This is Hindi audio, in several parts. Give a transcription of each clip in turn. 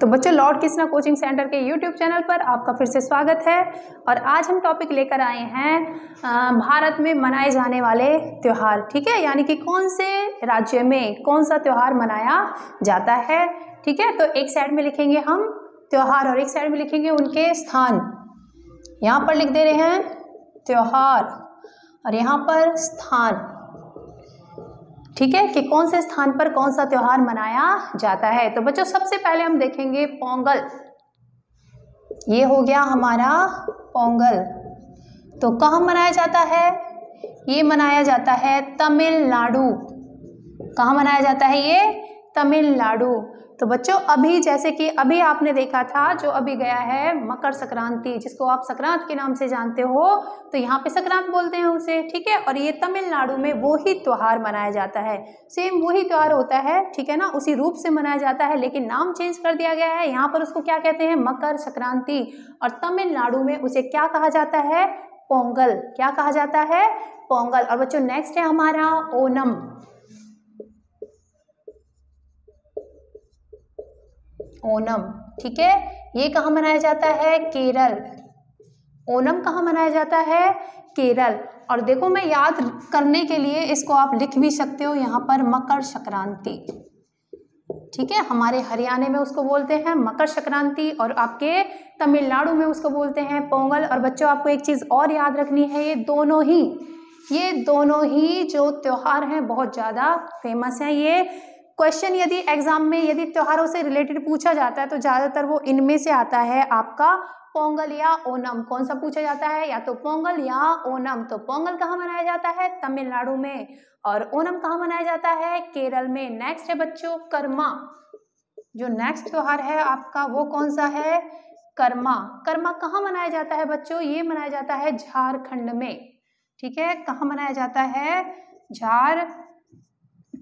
तो बच्चों लॉर्ड कृष्णा कोचिंग सेंटर के यूट्यूब चैनल पर आपका फिर से स्वागत है और आज हम टॉपिक लेकर आए हैं भारत में मनाए जाने वाले त्यौहार ठीक है यानी कि कौन से राज्य में कौन सा त्यौहार मनाया जाता है ठीक है तो एक साइड में लिखेंगे हम त्यौहार और एक साइड में लिखेंगे उनके स्थान यहाँ पर लिख दे रहे हैं त्यौहार और यहाँ पर स्थान ठीक है कि कौन से स्थान पर कौन सा त्यौहार मनाया जाता है तो बच्चों सबसे पहले हम देखेंगे पोंगल ये हो गया हमारा पोंगल तो कहाँ मनाया जाता है ये मनाया जाता है तमिलनाडु कहाँ मनाया जाता है ये तमिलनाडु तो बच्चों अभी जैसे कि अभी आपने देखा था जो अभी गया है मकर संक्रांति जिसको आप संक्रांत के नाम से जानते हो तो यहाँ पे संक्रांत बोलते हैं उसे ठीक है और ये तमिलनाडु में वो ही त्यौहार मनाया जाता है सेम वही त्यौहार होता है ठीक है ना उसी रूप से मनाया जाता है लेकिन नाम चेंज कर दिया गया है यहाँ पर उसको क्या कहते हैं मकर संक्रांति और तमिलनाडु में उसे क्या कहा जाता है पोंगल क्या कहा जाता है पोंगल और बच्चों नेक्स्ट है हमारा ओनम ओनम ठीक है ये कहाँ मनाया जाता है केरल ओनम कहाँ मनाया जाता है केरल और देखो मैं याद करने के लिए इसको आप लिख भी सकते हो यहाँ पर मकर संक्रांति ठीक है हमारे हरियाणा में उसको बोलते हैं मकर संक्रांति और आपके तमिलनाडु में उसको बोलते हैं पोंगल और बच्चों आपको एक चीज़ और याद रखनी है ये दोनों ही ये दोनों ही जो त्यौहार हैं बहुत ज़्यादा फेमस हैं ये क्वेश्चन यदि एग्जाम में यदि त्योहारों से रिलेटेड पूछा जाता है तो ज़्यादातर वो इनमें से आता है आपका पोंगल या ओनम कौन सा पूछा जाता है या तो पोंगल या ओनम तो पोंगल कहाँ मनाया जाता है तमिलनाडु में और ओनम कहाँ मनाया जाता है केरल में नेक्स्ट है बच्चों कर्मा जो नेक्स्ट त्योहार है आपका वो कौन सा है कर्मा कर्मा कहाँ मनाया जाता है बच्चों ये मनाया जाता है झारखंड में ठीक है कहाँ मनाया जाता है झार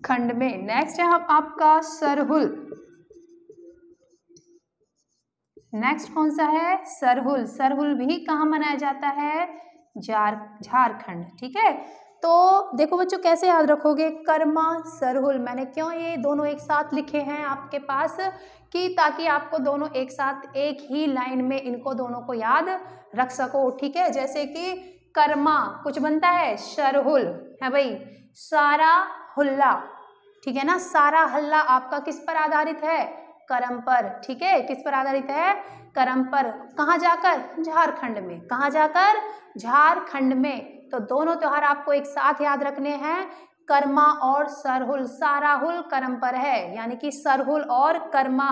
खंड में नेक्स्ट है आपका सरहुल नेक्स्ट कौन सा है सरहुल सरहुल भी कहाँ मनाया जाता है झारखंड ठीक है तो देखो बच्चों कैसे याद रखोगे कर्मा सरहुल मैंने क्यों ये दोनों एक साथ लिखे हैं आपके पास कि ताकि आपको दोनों एक साथ एक ही लाइन में इनको दोनों को याद रख सको ठीक है जैसे कि कर्मा कुछ बनता है शरहुल है भाई सारा हुल्ला ठीक है ना सारा हल्ला आपका किस पर आधारित है करम पर ठीक है किस पर आधारित है करम पर कहाँ जाकर झारखंड में कहाँ जाकर झारखंड में तो दोनों त्यौहार आपको एक साथ याद रखने हैं कर्मा और सरहुल साराहुल करम पर है यानी कि सरहुल और कर्मा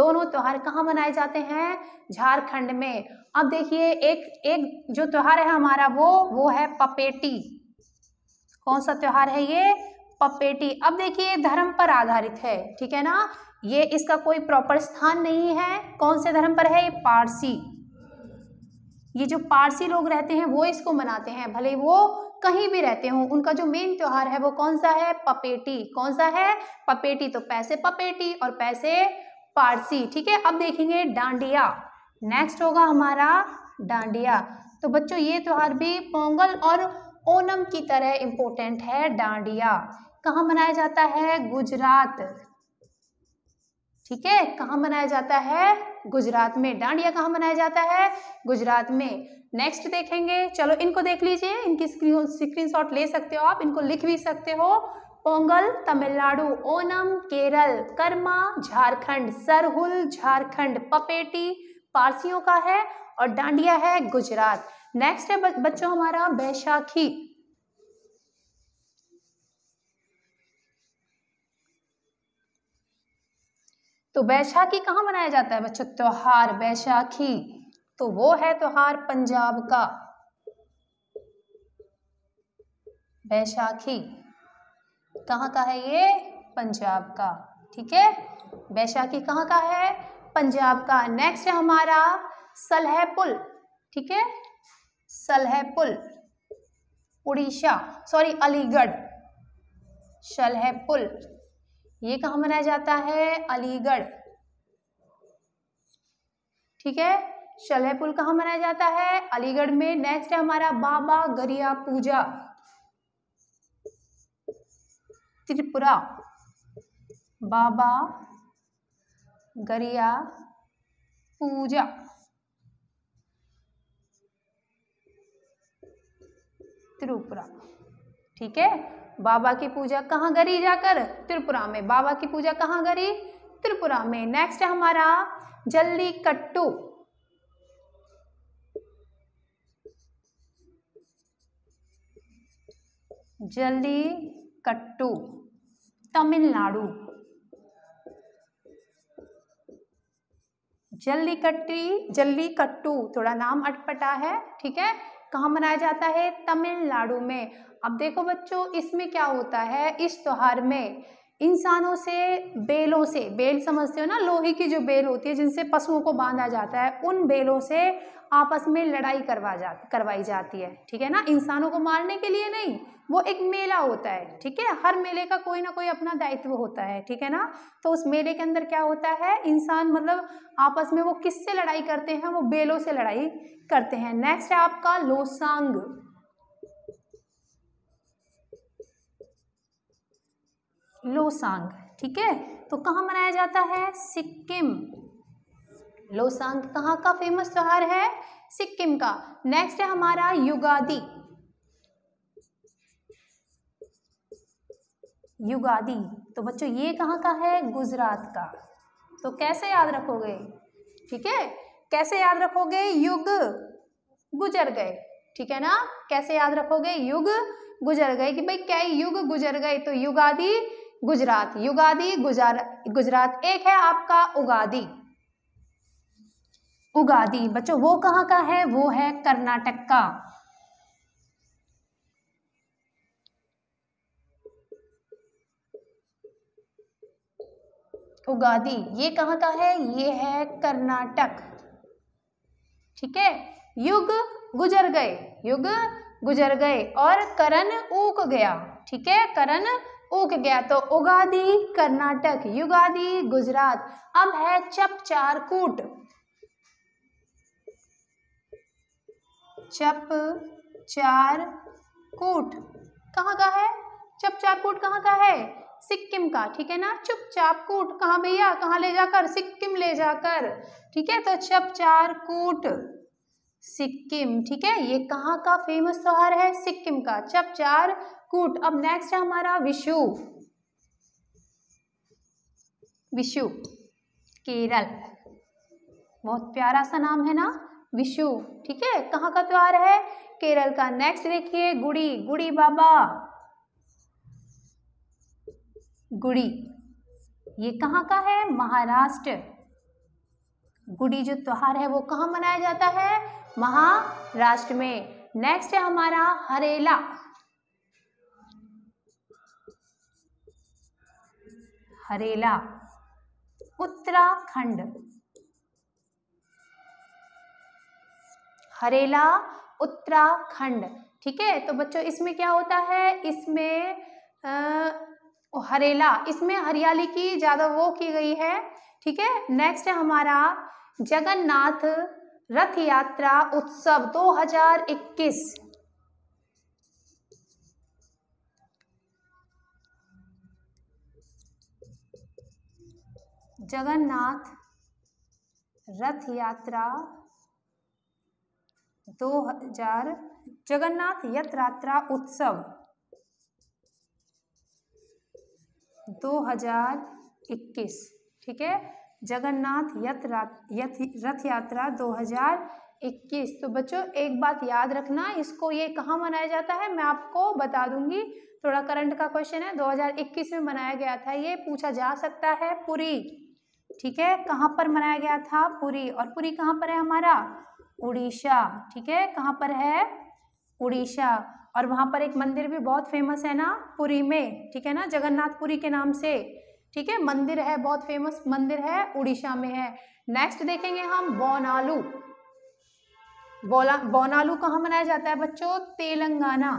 दोनों त्यौहार कहाँ मनाए जाते हैं झारखंड में अब देखिए एक एक जो त्यौहार है हमारा वो वो है पपेटी कौन सा त्यौहार है ये पपेटी अब देखिए धर्म पर आधारित है ठीक है ना ये इसका कोई प्रॉपर स्थान नहीं है कौन से धर्म पर है ये पारसी ये जो पारसी लोग रहते हैं वो इसको मनाते हैं भले वो कहीं भी रहते हों उनका जो मेन त्यौहार है वो कौन सा है पपेटी कौन सा है पपेटी तो पैसे पपेटी और पैसे पारसी ठीक है अब देखेंगे डांडिया नेक्स्ट होगा हमारा डांडिया तो बच्चों ये त्यौहार भी पोंगल और ओनम की तरह इम्पोर्टेंट है डांडिया कहाँ मनाया जाता है गुजरात ठीक है कहाँ मनाया जाता है गुजरात में डांडिया कहाँ मनाया जाता है गुजरात में नेक्स्ट देखेंगे चलो इनको देख लीजिए इनकी स्क्रीन शॉट ले सकते हो आप इनको लिख भी सकते हो पोंगल तमिलनाडु ओनम केरल कर्मा झारखंड सरहुल झारखंड पपेटी पारसियों का है और डांडिया है गुजरात नेक्स्ट है बच्चों हमारा बैशाखी तो बैशाखी कहाँ मनाया जाता है बच्चों त्योहार बैशाखी तो वो है त्योहार पंजाब का बैशाखी कहाँ का है ये पंजाब का ठीक है बैशाखी कहाँ का है पंजाब का नेक्स्ट है हमारा सलह पुल ठीक है सलह पुल उड़ीसा सॉरी अलीगढ़ शलह पुल ये कहाँ मनाया जाता है अलीगढ़ ठीक है शलह पुल कहाँ मनाया जाता है अलीगढ़ में नेक्स्ट है हमारा बाबा गरिया पूजा त्रिपुरा बाबा गरिया पूजा त्रिपुरा ठीक है बाबा की पूजा कहाँ करी जाकर त्रिपुरा में बाबा की पूजा कहाँ करी त्रिपुरा में नेक्स्ट है हमारा जल्दी कट्टू जल्दी कट्टू तमिलनाडु जल्ली कट्टी जल्ली कट्टू थोड़ा नाम अटपटा है ठीक है कहाँ मनाया जाता है तमिलनाडु में अब देखो बच्चों इसमें क्या होता है इस त्यौहार में इंसानों से बेलों से बेल समझते हो ना लोहे की जो बेल होती है जिनसे पशुओं को बांधा जाता है उन बेलों से आपस में लड़ाई करवा जा करवाई जाती है ठीक है ना इंसानों को मारने के लिए नहीं वो एक मेला होता है ठीक है हर मेले का कोई ना कोई अपना दायित्व होता है ठीक है ना तो उस मेले के अंदर क्या होता है इंसान मतलब आपस में वो किससे लड़ाई करते हैं वो बेलों से लड़ाई करते हैं नेक्स्ट है आपका लोसांग लोसांग ठीक है तो कहाँ मनाया जाता है सिक्किम लोसांग कहाँ का फेमस त्यौहार है सिक्किम का नेक्स्ट है हमारा युगादी युगादी तो बच्चों ये कहाँ का है गुजरात का तो कैसे याद रखोगे ठीक है कैसे याद रखोगे युग गुजर गए ठीक है ना कैसे याद रखोगे युग गुजर गए कि भाई क्या युग गुजर गए तो युगादी गुजरात युगादी गुजार गुजरात एक है आपका उगादी उगादी बच्चों वो कहाँ का है वो है कर्नाटक का उगादी ये कहाँ का है ये है कर्नाटक ठीक है युग गुजर गए युग गुजर गए और करण ऊक गया ठीक है करण उग गया तो उगादी कर्नाटक युगादी गुजरात अब है कूट चप चार कूट कहाँ का है चार कूट कहाँ का है सिक्किम का ठीक है ना चाप कूट कहाँ भैया कहाँ ले जाकर सिक्किम ले जाकर ठीक है तो चार कूट सिक्किम ठीक है ये कहाँ का फेमस त्योहार है सिक्किम का चप चार कुट अब नेक्स्ट है हमारा विशु विशु केरल बहुत प्यारा सा नाम है ना विशु ठीक है कहाँ का त्योहार है केरल का नेक्स्ट देखिए गुड़ी गुड़ी बाबा गुड़ी ये कहाँ का है महाराष्ट्र गुड़ी जो त्योहार है वो कहाँ मनाया जाता है महाराष्ट्र में नेक्स्ट है हमारा हरेला हरेला उत्तराखंड हरेला उत्तराखंड ठीक है तो बच्चों इसमें क्या होता है इसमें आ, हरेला इसमें हरियाली की ज़्यादा वो की गई है ठीक है नेक्स्ट है हमारा जगन्नाथ रथ यात्रा उत्सव 2021 जगन्नाथ रथ यात्रा दो हजार जगन्नाथ यात्रात्रा उत्सव दो हजार इक्कीस ठीक है जगन्नाथ यथ रथ यात्रा दो हजार इक्कीस तो बच्चों एक बात याद रखना इसको ये कहाँ मनाया जाता है मैं आपको बता दूंगी थोड़ा करंट का क्वेश्चन है 2021 में मनाया गया था ये पूछा जा सकता है पूरी ठीक है कहाँ पर मनाया गया था पुरी और पुरी कहाँ पर है हमारा उड़ीसा ठीक है कहाँ पर है उड़ीसा और वहाँ पर एक मंदिर भी बहुत फेमस है ना पुरी में ठीक है ना जगन्नाथपुरी के नाम से ठीक है मंदिर है बहुत फेमस मंदिर है उड़ीसा में है नेक्स्ट देखेंगे हम बोनालू बोला बोनालू कहाँ मनाया जाता है बच्चों तेलंगाना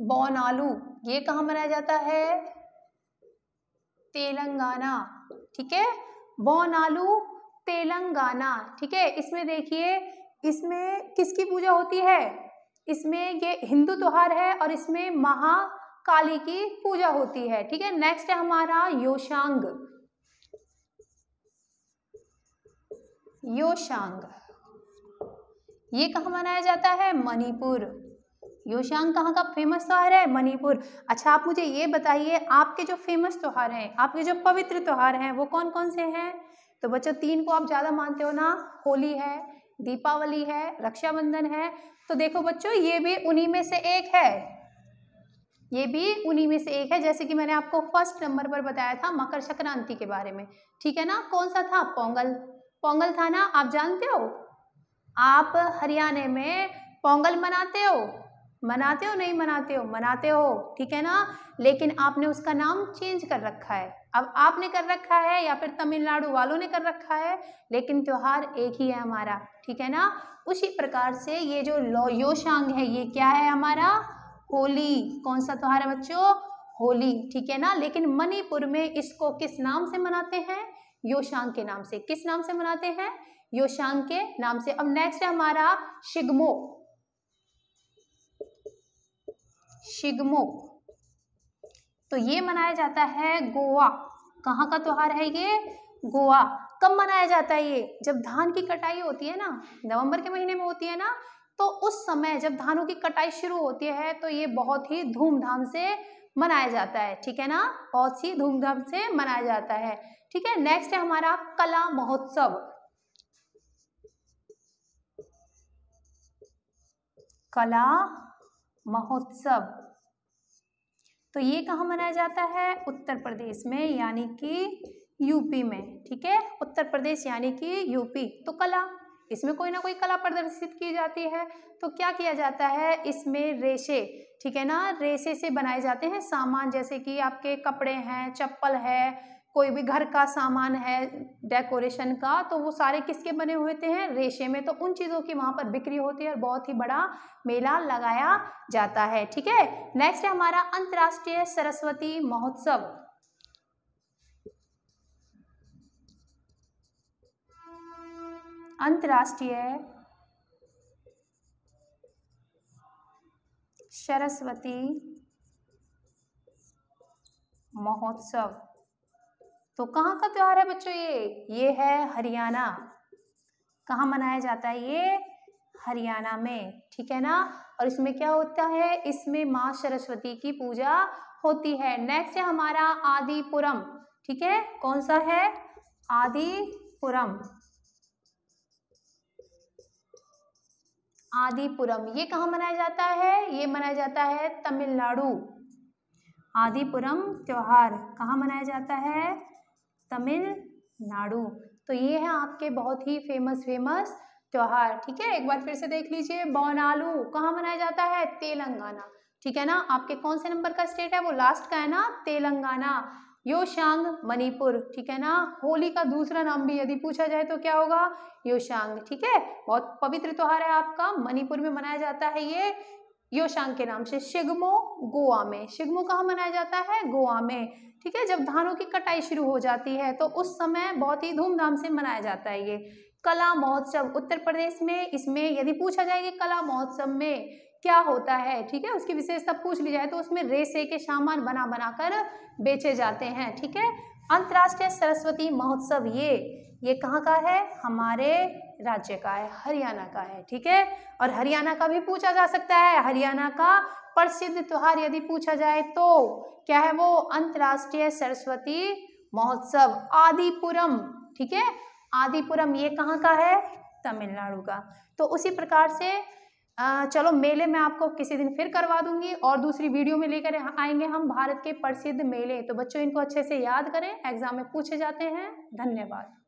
बोनालू ये कहाँ मनाया जाता है तेलंगाना ठीक है बोनालू तेलंगाना ठीक है इसमें देखिए इसमें किसकी पूजा होती है इसमें ये हिंदू त्योहार है और इसमें महाकाली की पूजा होती है ठीक है नेक्स्ट है हमारा योशांग योशांग ये कहाँ मनाया जाता है मणिपुर योशांग कहाँ का फेमस त्यौहार है मणिपुर अच्छा आप मुझे ये बताइए आपके जो फेमस त्यौहार हैं आपके जो पवित्र त्यौहार हैं वो कौन कौन से हैं तो बच्चों तीन को आप ज़्यादा मानते हो ना होली है दीपावली है रक्षाबंधन है तो देखो बच्चों ये भी उन्हीं में से एक है ये भी उन्हीं में से एक है जैसे कि मैंने आपको फर्स्ट नंबर पर बताया था मकर संक्रांति के बारे में ठीक है ना कौन सा था पोंगल पोंगल था ना आप जानते हो आप हरियाणा में पोंगल मनाते हो मनाते हो नहीं मनाते हो मनाते हो ठीक है ना लेकिन आपने उसका नाम चेंज कर रखा है अब आपने कर रखा है या फिर तमिलनाडु वालों ने कर रखा है लेकिन त्यौहार एक ही है हमारा ठीक है ना उसी प्रकार से ये जो लो योशांग है ये क्या है हमारा होली कौन सा त्यौहार है बच्चों होली ठीक है ना लेकिन मणिपुर में इसको किस नाम से मनाते हैं योशांग के नाम से किस नाम से मनाते हैं योशांग के नाम से अब नेक्स्ट है हमारा शिगमो शिगमो तो ये मनाया जाता है गोवा कहाँ का त्यौहार है ये गोवा कब मनाया जाता है ये जब धान की कटाई होती है ना नवंबर के महीने में होती है ना तो उस समय जब धानों की कटाई शुरू होती है तो ये बहुत ही धूमधाम से मनाया जाता है ठीक है ना बहुत ही धूमधाम से मनाया जाता है ठीक है नेक्स्ट है हमारा कला महोत्सव कला महोत्सव तो ये कहाँ मनाया जाता है उत्तर प्रदेश में यानी कि यूपी में ठीक है उत्तर प्रदेश यानी कि यूपी तो कला इसमें कोई ना कोई कला प्रदर्शित की जाती है तो क्या किया जाता है इसमें रेशे ठीक है ना रेशे से बनाए जाते हैं सामान जैसे कि आपके कपड़े हैं चप्पल है कोई भी घर का सामान है डेकोरेशन का तो वो सारे किसके बने थे हैं रेशे में तो उन चीज़ों की वहाँ पर बिक्री होती है और बहुत ही बड़ा मेला लगाया जाता है ठीक है नेक्स्ट है हमारा अंतर्राष्ट्रीय सरस्वती महोत्सव अंतर्राष्ट्रीय सरस्वती महोत्सव तो कहाँ का त्यौहार है बच्चों ये ये है हरियाणा कहाँ मनाया जाता है ये हरियाणा में ठीक है ना और इसमें क्या होता है इसमें माँ सरस्वती की पूजा होती है नेक्स्ट है हमारा आदिपुरम ठीक है कौन सा है आदिपुरम आदिपुरम ये कहाँ मनाया जाता है ये मनाया जाता है तमिलनाडु आदिपुरम त्यौहार कहाँ मनाया जाता है तमिलनाडु तो ये है आपके बहुत ही फेमस फेमस त्यौहार ठीक है एक बार फिर से देख लीजिए बोनालू कहाँ मनाया जाता है तेलंगाना ठीक है ना आपके कौन से नंबर का स्टेट है वो लास्ट का है ना तेलंगाना योशांग मणिपुर ठीक है ना होली का दूसरा नाम भी यदि पूछा जाए तो क्या होगा योशांग ठीक है बहुत पवित्र त्यौहार है आपका मणिपुर में मनाया जाता है ये योशांग के नाम से शिगमो गोवा में शिगमो कहाँ मनाया जाता है गोवा में ठीक है जब धानों की कटाई शुरू हो जाती है तो उस समय बहुत ही धूमधाम से मनाया जाता है ये कला महोत्सव उत्तर प्रदेश में इसमें यदि पूछा जाए कि कला महोत्सव में क्या होता है ठीक है उसकी विशेषता पूछ ली जाए तो उसमें रेसे के सामान बना बना कर बेचे जाते हैं ठीक है अंतर्राष्ट्रीय सरस्वती महोत्सव ये ये कहाँ का है हमारे राज्य का है हरियाणा का है ठीक है और हरियाणा का भी पूछा जा सकता है हरियाणा का प्रसिद्ध त्योहार यदि पूछा जाए तो क्या है वो अंतर्राष्ट्रीय सरस्वती महोत्सव आदिपुरम ठीक है आदिपुरम ये कहाँ का है तमिलनाडु का तो उसी प्रकार से चलो मेले मैं आपको किसी दिन फिर करवा दूंगी और दूसरी वीडियो में लेकर आएंगे हम भारत के प्रसिद्ध मेले तो बच्चों इनको अच्छे से याद करें एग्जाम में पूछे जाते हैं धन्यवाद